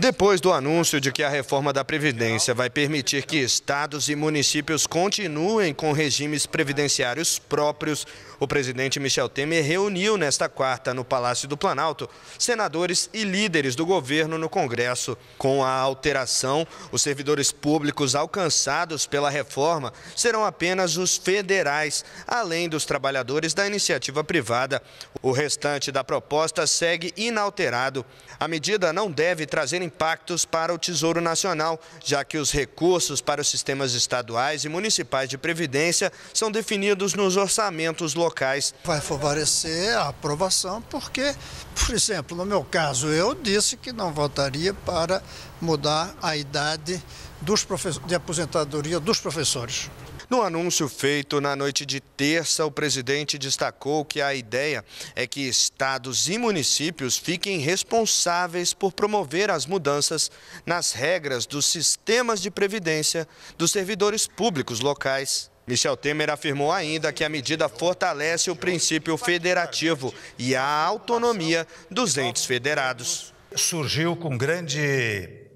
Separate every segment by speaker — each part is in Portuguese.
Speaker 1: Depois do anúncio de que a reforma da Previdência vai permitir que estados e municípios continuem com regimes previdenciários próprios, o presidente Michel Temer reuniu nesta quarta, no Palácio do Planalto, senadores e líderes do governo no Congresso. Com a alteração, os servidores públicos alcançados pela reforma serão apenas os federais, além dos trabalhadores da iniciativa privada. O restante da proposta segue inalterado. A medida não deve trazer trazer impactos para o Tesouro Nacional, já que os recursos para os sistemas estaduais e municipais de previdência são definidos nos orçamentos locais. Vai favorecer
Speaker 2: a aprovação, porque, por exemplo, no meu caso, eu disse que não votaria para mudar a idade dos de aposentadoria dos professores.
Speaker 1: No anúncio feito na noite de terça, o presidente destacou que a ideia é que estados e municípios fiquem responsáveis por promover as mudanças nas regras dos sistemas de previdência dos servidores públicos locais. Michel Temer afirmou ainda que a medida fortalece o princípio federativo e a autonomia dos entes federados.
Speaker 3: Surgiu com grande,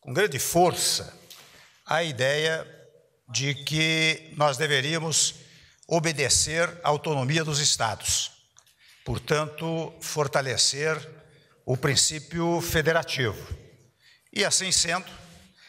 Speaker 3: com grande força a ideia de que nós deveríamos obedecer à autonomia dos Estados, portanto, fortalecer o princípio federativo. E assim sendo,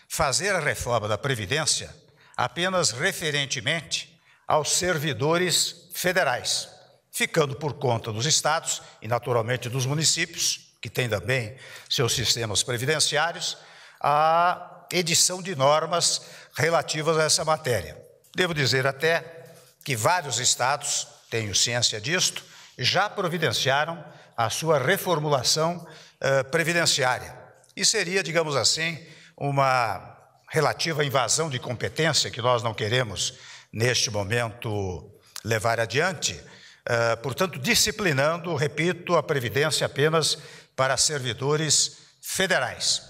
Speaker 3: fazer a reforma da Previdência apenas referentemente aos servidores federais, ficando por conta dos estados e, naturalmente, dos municípios, que têm também seus sistemas previdenciários, a edição de normas relativas a essa matéria. Devo dizer até que vários estados, tenho ciência disto, já providenciaram a sua reformulação eh, previdenciária. E seria, digamos assim, uma relativa invasão de competência que nós não queremos, neste momento, levar adiante, eh, portanto, disciplinando, repito, a Previdência apenas para servidores federais.